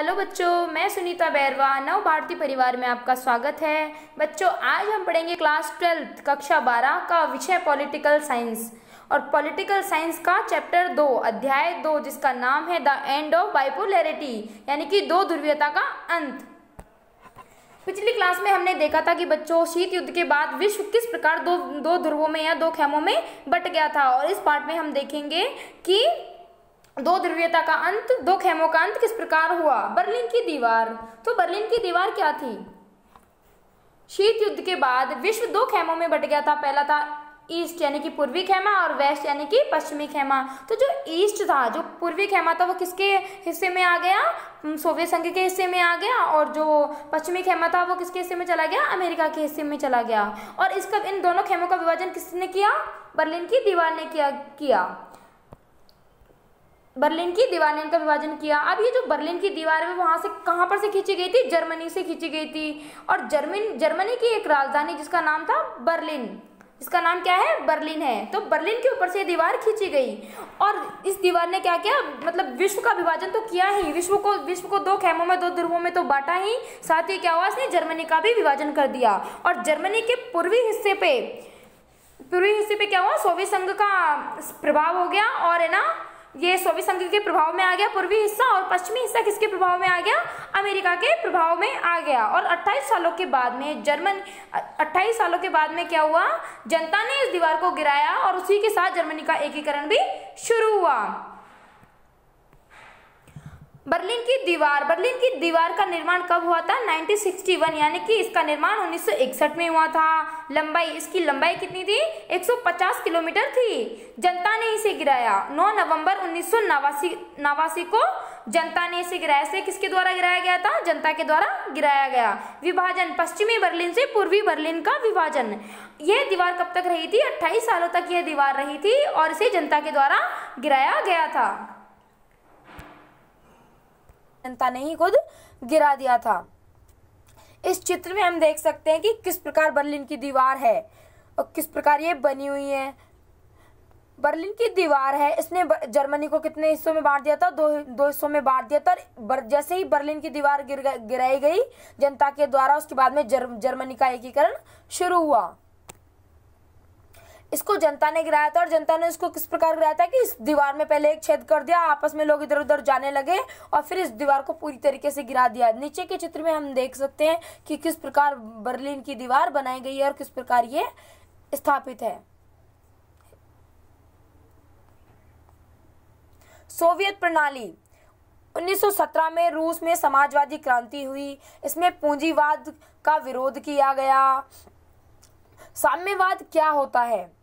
hello बच्चों मैं सुनीता बैरवा नव भारती परिवार में आपका स्वागत है बच्चों आज हम पढ़ेंगे क्लास ट्वेल्थ कक्षा बारह का विषय पॉलिटिकल साइंस और पॉलिटिकल साइंस का चैप्टर दो अध्याय दो जिसका नाम है द एंड ऑफ बाइपोलैरिटी यानी कि दो ध्रुवीयता का अंत पिछली क्लास में हमने देखा था कि बच्चों शीत युद्ध के बाद विश्व किस प्रकार दो दो ध्रुवों में या दो खेमों में बट गया था और इस पार्ट में हम देखेंगे कि दो ध्रुवीयता का अंत दो खेमों का अंत किस प्रकार हुआ बर्लिन की दीवार तो बर्लिन की दीवार क्या थी शीत युद्ध के बाद विश्व दो खेमों में बट गया था पहला था ईस्ट यानी कि पूर्वी खेमा और वेस्ट यानी कि पश्चिमी खेमा तो जो ईस्ट था जो पूर्वी खेमा था वो किसके हिस्से में आ गया सोवियत संघ के हिस्से में आ गया और जो पश्चिमी खेमा था वो किसके हिस्से में चला गया अमेरिका के हिस्से में चला गया और इसका इन दोनों खेमों का विभाजन किसने किया बर्लिन की दीवार ने किया किया बर्लिन की ने इनका विभाजन किया अब ये जो बर्लिन की दीवार है वहाँ से कहाँ पर से खींची गई थी जर्मनी से खींची गई थी और जर्मन जर्मनी की एक राजधानी जिसका नाम था बर्लिन इसका नाम क्या है बर्लिन है तो बर्लिन के ऊपर से दीवार खींची गई और इस दीवार ने क्या किया मतलब विश्व का विभाजन तो किया ही विश्व को विश्व को दो खेमों में दो ध्रुवों में तो बांटा ही साथ ही क्या हुआ इसने जर्मनी का भी विभाजन कर दिया और जर्मनी के पूर्वी हिस्से पे पूर्वी हिस्से पे क्या हुआ सोवियत संघ का प्रभाव हो गया और है ना ये सोवियत संघ के प्रभाव में आ गया पूर्वी हिस्सा और पश्चिमी हिस्सा किसके प्रभाव में आ गया अमेरिका के प्रभाव में आ गया और 28 सालों के बाद में जर्मन 28 सालों के बाद में क्या हुआ जनता ने इस दीवार को गिराया और उसी के साथ जर्मनी का एकीकरण भी शुरू हुआ बर्लिन की दीवार बर्लिन की दीवार का निर्माण कब हुआ था 1961 यानी कि इसका निर्माण 1961 में हुआ था लंबाई इसकी लंबाई कितनी थी 150 किलोमीटर थी जनता ने इसे गिराया 9 नवंबर उन्नीस नवासी को जनता ने इसे गिराया इसे किसके द्वारा गिराया गया था जनता के द्वारा गिराया गया विभाजन पश्चिमी बर्लिन से पूर्वी बर्लिन का विभाजन यह दीवार कब तक रही थी अट्ठाईस सालों तक यह दीवार रही थी और इसे जनता के द्वारा गिराया गया था जनता ने ही खुद गिरा दिया था इस चित्र में हम देख सकते हैं कि किस प्रकार बर्लिन की दीवार है और किस प्रकार ये बनी हुई है बर्लिन की दीवार है इसने जर्मनी को कितने हिस्सों में बांट दिया था दो दो हिस्सों में बांट दिया था बर, जैसे ही बर्लिन की दीवार गिर गिराई गई जनता के द्वारा उसके बाद में जर्म, जर्मनी का एकीकरण शुरू हुआ इसको जनता ने गिराया था और जनता ने इसको किस प्रकार गिराया था कि इस दीवार में पहले एक छेद कर दिया आपस में लोग इधर उधर जाने लगे और फिर इस दीवार को पूरी तरीके से गिरा दिया नीचे के चित्र में हम देख सकते हैं कि किस प्रकार बर्लिन की दीवार बनाई गई है और किस प्रकार ये स्थापित है सोवियत प्रणाली 1917 में रूस में समाजवादी क्रांति हुई इसमें पूंजीवाद का विरोध किया गया साम्यवाद क्या होता है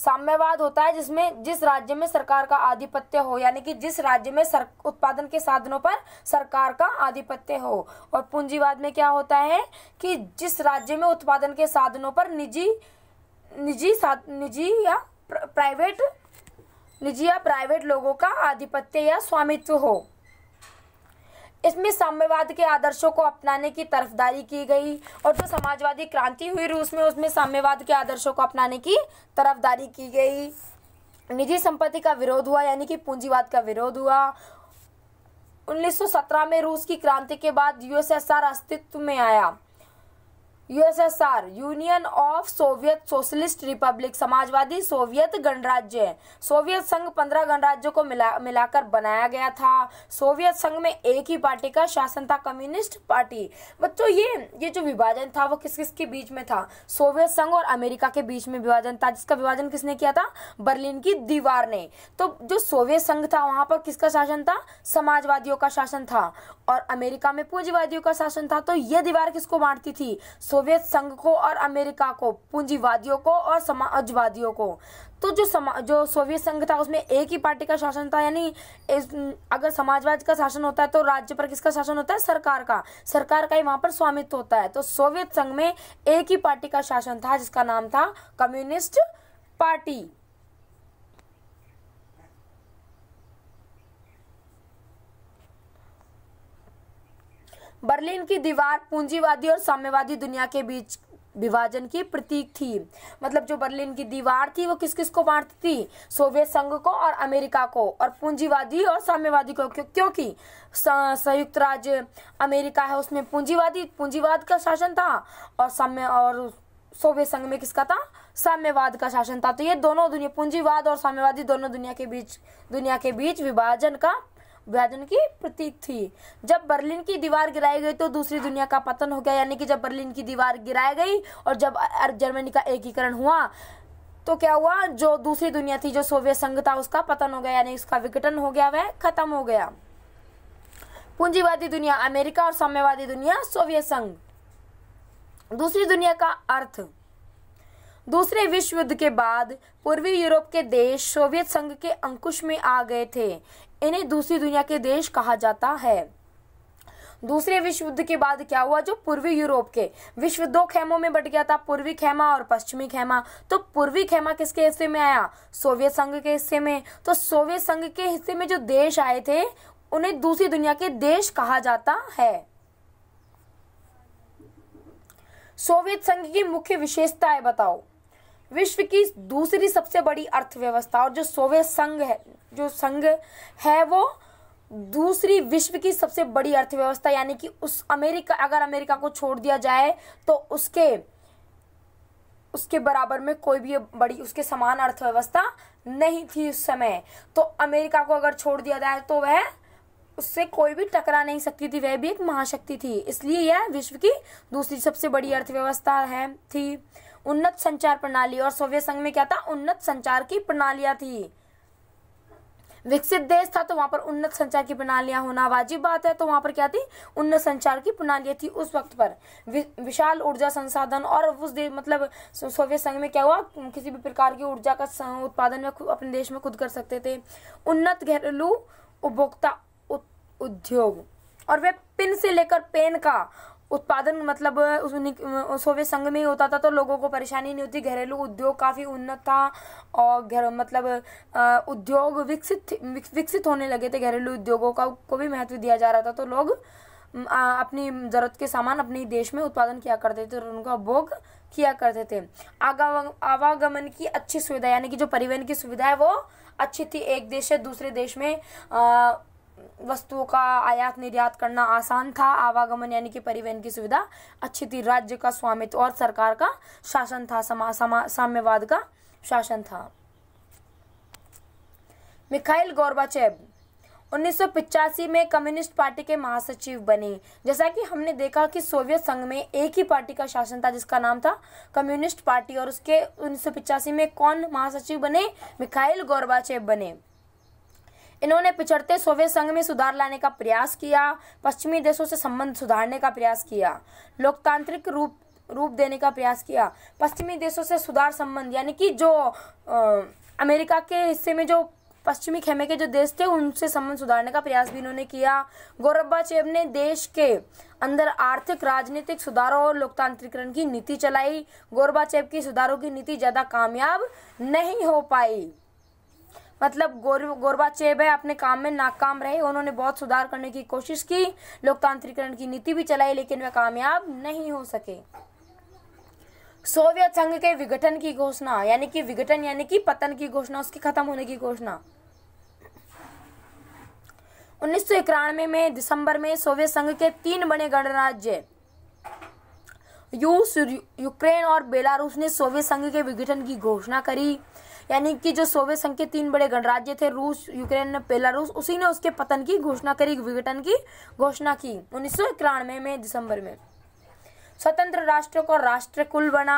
साम्यवाद होता है जिसमें जिस राज्य में सरकार का आधिपत्य हो यानी कि जिस राज्य में सर, उत्पादन के साधनों पर सरकार का आधिपत्य हो और पूंजीवाद में क्या होता है कि जिस राज्य में उत्पादन के साधनों पर निजी निजी निजी या प्राइवेट निजी या प्राइवेट लोगों का आधिपत्य या स्वामित्व हो इसमें साम्यवाद के आदर्शों को अपनाने की तरफदारी की गई और जो समाजवादी क्रांति हुई रूस में उसमें साम्यवाद के आदर्शों को अपनाने की तरफदारी की गई निजी संपत्ति का विरोध हुआ यानी कि पूंजीवाद का विरोध हुआ 1917 में रूस की क्रांति के बाद यूएसएसआर अस्तित्व में आया USSR union of Soviet socialist republic समाजवादी सोवियत गणराज्य सोवियत संघ पंद्रह गणराज्यों को मिला मिलाकर बनाया गया था सोवियत संघ में एक ही पार्टी का शासन था कम्युनिस्ट पार्टी बच्चों ये ये जो विभाजन था वो किस किस के बीच में था सोवियत संघ और अमेरिका के बीच में विभाजन था जिसका विभाजन किसने किया था बर्लिन की दीवार ने तो जो सोवियत संघ था वहां पर किसका शासन था समाजवादियों का शासन था और अमेरिका में पूंजीवादियों का शासन था तो यह दीवार किसको बांटती थी सोवियत संघ को और अमेरिका को पूंजीवादियों को और समाजवादियों को तो जो समा जो सोवियत संघ था उसमें एक ही पार्टी का शासन था यानी अगर समाजवाद का शासन होता है तो राज्य पर किसका शासन होता है सरकार का सरकार का ही वहां पर स्वामित्व होता है तो सोवियत संघ में एक ही पार्टी का शासन था जिसका नाम था कम्युनिस्ट पार्टी बर्लिन की दीवार पूंजीवादी और साम्यवादी दुनिया के बीच विभाजन की प्रतीक थी मतलब जो बर्लिन की दीवार थी वो किस किस को बांटती थी सोवियत संघ को और अमेरिका को और पूंजीवादी और साम्यवादी को क्योंकि संयुक्त राज्य अमेरिका है उसमें पूंजीवादी पूंजीवाद का शासन था और साम्य और सोवियत संघ में किसका था साम्यवाद का शासन था तो ये दोनों दुनिया पूंजीवाद और साम्यवादी दोनों दुनिया के बीच दुनिया के बीच विभाजन का विभाजन की प्रतीक थी जब बर्लिन की दीवार गिराई गई तो दूसरी दुनिया का पतन हो गया यानी कि जब बर्लिन की दीवार गिराई गई और जब जर्मनी का एकीकरण हुआ तो क्या हुआ जो दूसरी दुनिया थी जो सोवियत संघ था उसका पतन हो गया यानी उसका विघटन हो गया वह खत्म हो गया पूंजीवादी दुनिया अमेरिका और साम्यवादी दुनिया सोवियत संघ दूसरी दुनिया का अर्थ दूसरे विश्व युद्ध के बाद पूर्वी यूरोप के देश सोवियत संघ के अंकुश में आ गए थे इन्हें दूसरी दुनिया के देश कहा जाता है दूसरे विश्व युद्ध के बाद क्या हुआ जो पूर्वी यूरोप के विश्व दो खेमों में बट गया था पूर्वी खेमा और पश्चिमी खेमा तो पूर्वी खेमा किसके हिस्से में आया सोवियत संघ के हिस्से में तो सोवियत संघ के हिस्से में जो देश आए थे उन्हें दूसरी दुनिया के देश कहा जाता है सोवियत संघ की मुख्य विशेषताएं बताओ विश्व की दूसरी सबसे बड़ी अर्थव्यवस्था और जो सोवियत संघ है जो संघ है वो दूसरी विश्व की सबसे बड़ी अर्थव्यवस्था यानी कि उस अमेरिका अगर अमेरिका को छोड़ दिया जाए तो उसके उसके बराबर में कोई भी बड़ी उसके समान अर्थव्यवस्था नहीं थी उस समय तो अमेरिका को अगर छोड़ दिया जाए तो वह उससे कोई भी टकरा नहीं सकती थी वह भी एक महाशक्ति थी इसलिए यह विश्व की दूसरी सबसे बड़ी अर्थव्यवस्था है थी उन्नत संचार प्रणाली और सोवियत संघ में क्या था उन्नत संचार की प्रणालियां थी विकसित देश था तो वहां पर उन्नत संचार की प्रणालियां होना वाजिब बात है तो वहां पर क्या थी उन्नत संचार की प्रणालियां थी उस वक्त पर वि, विशाल ऊर्जा संसाधन और उस देश मतलब सोवियत संघ में क्या हुआ किसी भी प्रकार की ऊर्जा का उत्पादन में अपने देश में खुद कर सकते थे उन्नत घरेलू उपभोक्ता उद्योग और वे पिन से लेकर पेन का उत्पादन मतलब सोवियत संघ में ही होता था तो लोगों को परेशानी नहीं होती घरेलू उद्योग काफ़ी उन्नत था और घर मतलब उद्योग विकसित विकसित होने लगे थे घरेलू उद्योगों का को भी महत्व दिया जा रहा था तो लोग अपनी ज़रूरत के सामान अपने देश में उत्पादन किया करते थे और उनका उपभोग किया करते थे आवागमन की अच्छी सुविधा यानी कि जो परिवहन की सुविधा है वो अच्छी थी एक देश से दूसरे देश में वस्तुओं का आयात निर्यात करना आसान था आवागमन यानी कि परिवहन की सुविधा अच्छी थी राज्य का स्वामित्व और सरकार का शासन था साम्यवाद का शासन था मिखाइल गोरबाचेव उन्नीस में कम्युनिस्ट पार्टी के महासचिव बने जैसा कि हमने देखा कि सोवियत संघ में एक ही पार्टी का शासन था जिसका नाम था कम्युनिस्ट पार्टी और उसके उन्नीस में कौन महासचिव बने मिखाइल गोरबाचेव बने इन्होंने पिछड़ते सोवियत संघ में सुधार लाने का प्रयास किया पश्चिमी देशों से संबंध सुधारने का प्रयास किया लोकतांत्रिक रूप रूप देने का प्रयास किया पश्चिमी देशों से सुधार संबंध यानी कि जो आ, अमेरिका के हिस्से में जो पश्चिमी खेमे के जो देश थे उनसे संबंध सुधारने का प्रयास भी इन्होंने किया चेब ने देश के अंदर आर्थिक राजनीतिक सुधारों और लोकतांत्रिकरण की नीति चलाई चेब की सुधारों की नीति ज़्यादा कामयाब नहीं हो पाई मतलब गोर चेब है अपने काम में नाकाम रहे उन्होंने बहुत सुधार करने की कोशिश की लोकतांत्रिकरण की नीति भी चलाई लेकिन वह कामयाब नहीं हो सके सोवियत संघ के विघटन की घोषणा यानी कि विघटन यानी कि पतन की घोषणा उसके खत्म होने की घोषणा उन्नीस सौ इक्यानवे में दिसंबर में सोवियत संघ के तीन बने गणराज्य रूस यूक्रेन और बेलारूस ने सोवियत संघ के विघटन की घोषणा करी यानी कि जो सोवियत संघ के तीन बड़े गणराज्य थे रूस यूक्रेन बेलारूस उसी ने उसके पतन की घोषणा करी विघटन की घोषणा की उन्नीस सौ इक्यानवे में दिसंबर में स्वतंत्र राष्ट्र को राष्ट्र कुल बना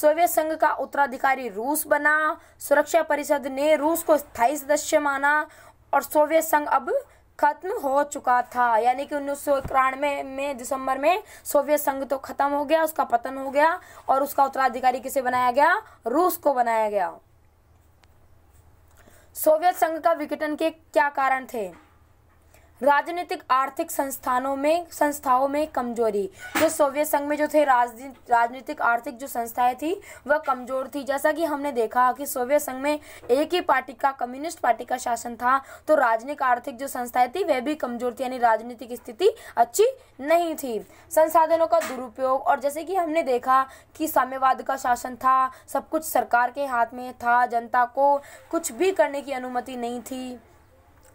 सोवियत संघ का उत्तराधिकारी रूस बना सुरक्षा परिषद ने रूस को स्थायी सदस्य माना और सोवियत संघ अब खत्म हो चुका था यानी कि उन्नीस सौ इक्यानवे में दिसंबर में सोवियत संघ तो खत्म हो गया उसका पतन हो गया और उसका उत्तराधिकारी किसे बनाया गया रूस को बनाया गया सोवियत संघ का विघटन के क्या कारण थे राजनीतिक आर्थिक संस्थानों में संस्थाओं में कमजोरी जो सोवियत संघ में जो थे राजनीतिक आर्थिक जो संस्थाएं थी वह कमजोर थी जैसा कि हमने देखा कि सोवियत संघ में एक ही पार्टी का कम्युनिस्ट पार्टी का शासन था तो राजनीतिक आर्थिक जो संस्थाएं थी वह भी कमजोर थी यानी राजनीतिक स्थिति अच्छी नहीं थी संसाधनों का दुरुपयोग और जैसे कि हमने देखा कि साम्यवाद का शासन था सब कुछ सरकार के हाथ में था जनता को कुछ भी करने की अनुमति नहीं थी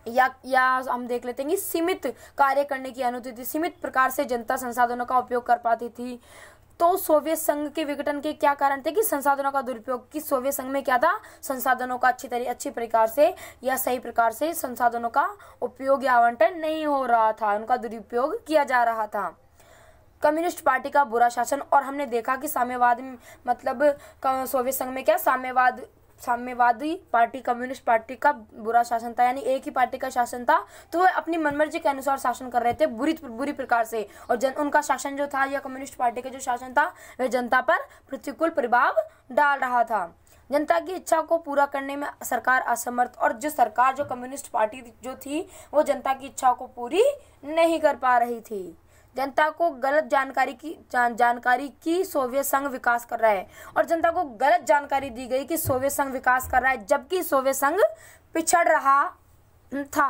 या या हम देख लेते हैं कि सीमित कार्य करने की अनुमति थी सीमित प्रकार से जनता संसाधनों का उपयोग कर पाती थी तो सोवियत संघ के विघटन के क्या कारण थे कि संसाधनों का दुरुपयोग कि सोवियत संघ में क्या था संसाधनों का अच्छी तरह अच्छी प्रकार से या सही प्रकार से संसाधनों का उपयोग या आवंटन नहीं हो रहा था उनका दुरुपयोग किया जा रहा था कम्युनिस्ट पार्टी का बुरा शासन और हमने देखा कि साम्यवाद मतलब सोवियत संघ में क्या साम्यवाद साम्यवादी पार्टी कम्युनिस्ट पार्टी का बुरा शासन था यानी एक ही पार्टी का शासन था तो वह अपनी मनमर्जी के अनुसार शासन कर रहे थे बुरी बुरी प्रकार से और जन उनका शासन जो था या कम्युनिस्ट पार्टी का जो शासन था वह जनता पर प्रतिकूल प्रभाव डाल रहा था जनता की इच्छा को पूरा करने में सरकार असमर्थ और जो सरकार जो कम्युनिस्ट पार्टी जो थी वो जनता की इच्छा को पूरी नहीं कर पा रही थी जनता को गलत जानकारी की जान, जानकारी की सोवियत संघ विकास कर रहा है और जनता को गलत जानकारी दी गई कि सोवियत संघ विकास कर रहा है जबकि सोवियत संघ पिछड़ रहा था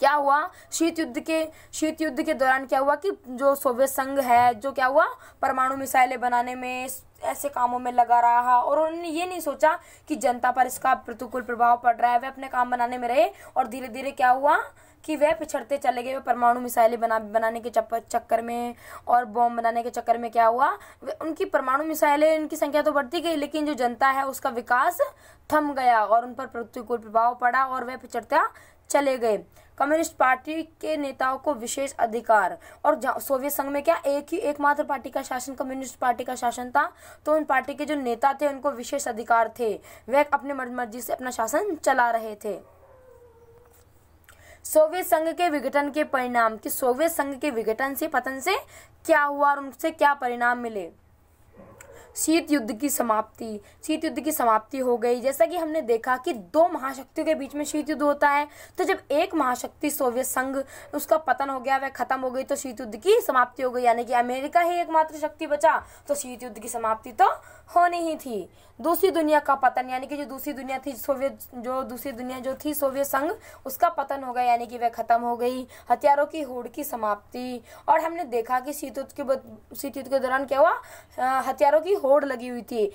क्या हुआ शीत युद्ध के शीत युद्ध के दौरान क्या हुआ कि जो सोवियत संघ है जो क्या हुआ परमाणु मिसाइलें बनाने में ऐसे कामों में लगा रहा और उन्होंने ये नहीं सोचा कि जनता पर इसका प्रतिकूल प्रभाव पड़ रहा है वे अपने काम बनाने में रहे और धीरे धीरे क्या हुआ कि वह पिछड़ते चले गए परमाणु मिसाइलें बना बनाने के चक्कर में और बॉम्ब बनाने के चक्कर में क्या हुआ उनकी परमाणु मिसाइलें उनकी संख्या तो बढ़ती गई लेकिन जो जनता है उसका विकास थम गया और उन पर प्रतिकूल प्रभाव पड़ा और वह पिछड़ता चले गए कम्युनिस्ट पार्टी के नेताओं को विशेष अधिकार और सोवियत संघ में क्या एक ही एकमात्र पार्टी का शासन कम्युनिस्ट पार्टी का शासन था तो उन पार्टी के जो नेता थे उनको विशेष अधिकार थे वह अपने मर्जी से अपना शासन चला रहे थे सोवियत संघ के विघटन के परिणाम कि सोवियत संघ के विघटन से पतन से क्या हुआ और उनसे क्या परिणाम मिले शीत युद्ध की समाप्ति शीत युद्ध की समाप्ति हो गई जैसा कि हमने देखा कि दो महाशक्तियों के बीच में शीत युद्ध होता है तो जब एक महाशक्ति सोवियत संघ उसका पतन हो गया वह खत्म हो गई तो शीत युद्ध की समाप्ति हो गई यानी कि अमेरिका ही एकमात्र शक्ति बचा तो शीत युद्ध की समाप्ति तो होनी ही थी दूसरी दुनिया का पतन यानी कि जो दूसरी दुनिया थी सोवियत जो दूसरी दुनिया जो थी सोवियत संघ उसका पतन हो गया यानी कि वह खत्म हो गई हथियारों की होड़ की समाप्ति और हमने देखा कि शीत युद्ध के शीत युद्ध के दौरान क्या हुआ हथियारों की होड़ लगी हुई थी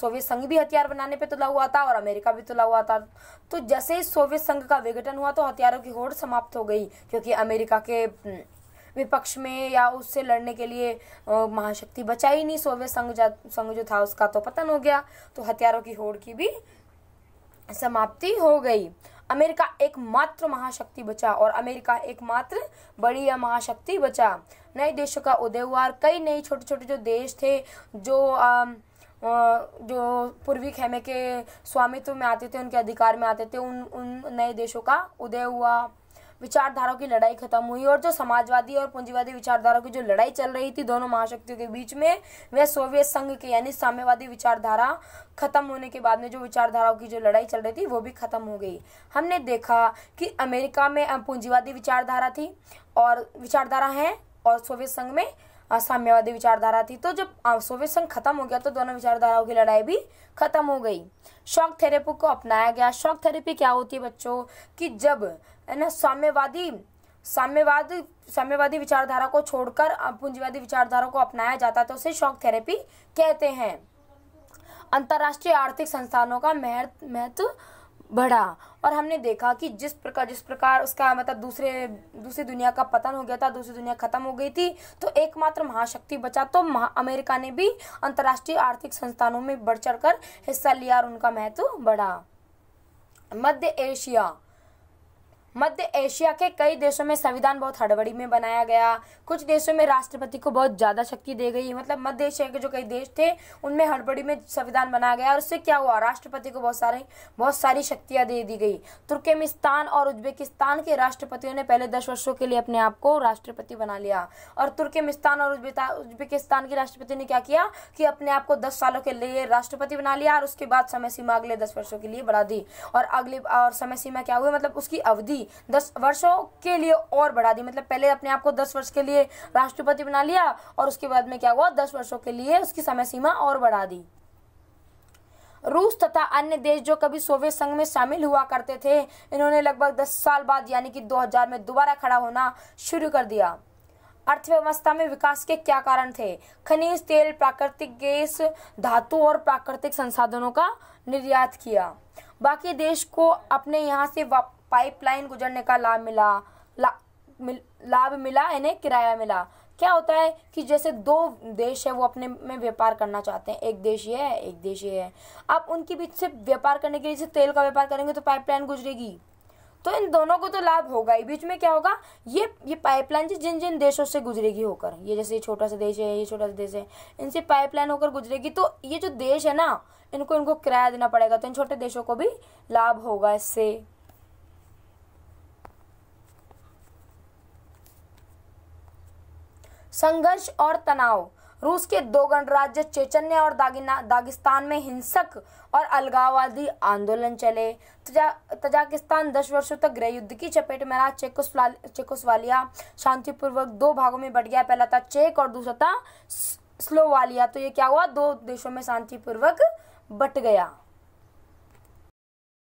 सोवियत संघ भी हथियार बनाने पे तुला हुआ था और अमेरिका भी तुला हुआ था तो जैसे ही सोवियत संघ का विघटन हुआ तो हथियारों की होड़ समाप्त हो गई क्योंकि अमेरिका के हम्म, विपक्ष में या उससे लड़ने के लिए महाशक्ति बचाई नहीं सोवियत संघ संघ जो था उसका तो पतन हो गया तो हथियारों की होड़ की भी समाप्ति हो गई अमेरिका एकमात्र महाशक्ति बचा और अमेरिका एकमात्र बड़ी या महाशक्ति बचा नए देशों का उदय हुआ और कई नए छोटे छोटे जो देश थे जो आ, जो पूर्वी खेमे के स्वामित्व में आते थे उनके अधिकार में आते थे उन उन नए देशों का उदय हुआ विचारधाराओं की लड़ाई खत्म हुई और जो समाजवादी और पूंजीवादी विचारधारा की जो लड़ाई चल रही थी दोनों महाशक्तियों के बीच में वह सोवियत संघ के यानी साम्यवादी विचारधारा खत्म होने के बाद में जो विचारधाराओं की जो लड़ाई चल रही थी वो भी खत्म हो गई हमने देखा कि अमेरिका में पूंजीवादी विचारधारा थी और विचारधारा है और सोवियत संघ में साम्यवादी विचारधारा थी तो जब सोवियत संघ खत्म हो गया तो दोनों विचारधाराओं की लड़ाई भी खत्म हो गई शॉक थेरेपी को अपनाया गया शॉक थेरेपी क्या होती है बच्चों कि जब है ना साम्यवादी साम्यवाद साम्यवादी विचारधारा को छोड़कर पूंजीवादी विचारधारा को अपनाया जाता तो उसे शॉक थेरेपी कहते हैं अंतर्राष्ट्रीय आर्थिक संस्थानों का महत्व बढ़ा और हमने देखा कि जिस प्रकार जिस प्रकार उसका मतलब दूसरे दूसरी दुनिया का पतन हो गया था दूसरी दुनिया खत्म हो गई थी तो एकमात्र महाशक्ति बचा तो महा अमेरिका ने भी अंतर्राष्ट्रीय आर्थिक संस्थानों में बढ़ चढ़ हिस्सा लिया और उनका महत्व बढ़ा मध्य एशिया मध्य एशिया के कई देशों में संविधान बहुत हड़बड़ी में बनाया गया कुछ देशों में राष्ट्रपति को बहुत ज़्यादा शक्ति दे गई मतलब मध्य एशिया के जो कई देश थे उनमें हड़बड़ी में संविधान बनाया गया और उससे क्या हुआ राष्ट्रपति को बहुत सारे बहुत सारी शक्तियाँ दे दी गई तुर्केमिस्तान और उज्बेकिस्तान के राष्ट्रपतियों ने पहले दस वर्षों के लिए अपने आप को राष्ट्रपति बना लिया और तुर्केमिस्तान और उज्बेकिस्तान के राष्ट्रपति ने क्या किया कि अपने आप को दस सालों के लिए राष्ट्रपति बना लिया और उसके बाद समय सीमा अगले दस वर्षों के लिए बढ़ा दी और अगले और समय सीमा क्या हुई मतलब उसकी अवधि दी दस वर्षों के लिए और बढ़ा दी मतलब पहले अपने आप को दस वर्ष के लिए राष्ट्रपति बना लिया और उसके बाद में क्या हुआ दस वर्षों के लिए उसकी समय सीमा और बढ़ा दी रूस तथा अन्य देश जो कभी सोवियत संघ में शामिल हुआ करते थे इन्होंने लगभग दस साल बाद यानी कि 2000 में दोबारा खड़ा होना शुरू कर दिया अर्थव्यवस्था में विकास के क्या कारण थे खनिज तेल प्राकृतिक गैस धातु और प्राकृतिक संसाधनों का निर्यात किया बाकी देश को अपने यहाँ से वाप पाइपलाइन गुजरने का लाभ मिला ला, मिल, लाभ मिला इन्हें किराया मिला क्या होता है कि जैसे दो देश है वो अपने में व्यापार करना चाहते हैं एक देश ये है एक देश ये है अब उनके बीच से व्यापार करने के लिए जैसे तेल का व्यापार करेंगे तो पाइपलाइन गुजरेगी तो इन दोनों को तो लाभ होगा ही बीच में क्या होगा ये ये पाइपलाइन जी जिन जिन देशों से गुजरेगी होकर ये जैसे ये छोटा सा देश है ये छोटा सा देश है इनसे पाइपलाइन होकर गुजरेगी तो ये जो देश है ना इनको इनको किराया देना पड़ेगा तो इन छोटे देशों को भी लाभ होगा इससे संघर्ष और तनाव रूस के दो गणराज्य चेचन्या और दागिना दागिस्तान में हिंसक और अलगाववादी आंदोलन चले तजा, तजाकिस्तान दस वर्षों तक गृह युद्ध की चपेट में रहा चेकोसवालिया शांतिपूर्वक दो भागों में बट गया पहला था चेक और दूसरा था स्लोवालिया तो ये क्या हुआ दो देशों में शांतिपूर्वक बट गया